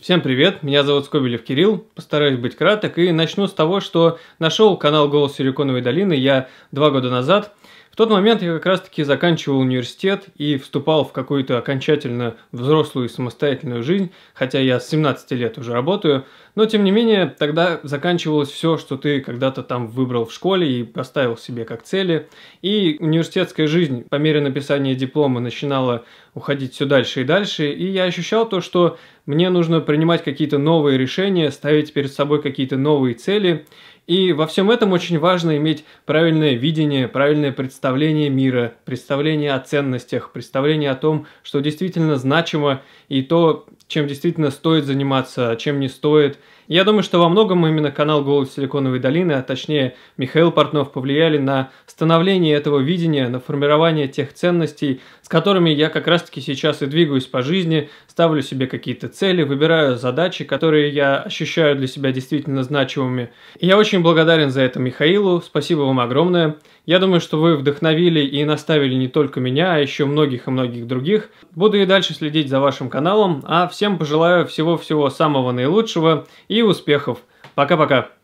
Всем привет, меня зовут Скобелев Кирилл, постараюсь быть краток и начну с того, что нашел канал «Голос Силиконовой долины» я два года назад. В тот момент я как раз-таки заканчивал университет и вступал в какую-то окончательно взрослую и самостоятельную жизнь, хотя я с 17 лет уже работаю, но тем не менее тогда заканчивалось все, что ты когда-то там выбрал в школе и поставил себе как цели, и университетская жизнь по мере написания диплома начинала уходить все дальше и дальше, и я ощущал то, что мне нужно принимать какие-то новые решения, ставить перед собой какие-то новые цели. И во всем этом очень важно иметь правильное видение, правильное представление мира, представление о ценностях, представление о том, что действительно значимо, и то, чем действительно стоит заниматься, а чем не стоит. Я думаю, что во многом именно канал «Голос Силиконовой долины», а точнее Михаил Портнов, повлияли на становление этого видения, на формирование тех ценностей, с которыми я как раз-таки сейчас и двигаюсь по жизни, ставлю себе какие-то цели, выбираю задачи, которые я ощущаю для себя действительно значимыми. И я очень благодарен за это Михаилу, спасибо вам огромное. Я думаю, что вы вдохновили и наставили не только меня, а еще многих и многих других. Буду и дальше следить за вашим каналом, а всем пожелаю всего-всего самого наилучшего и успехов. Пока-пока!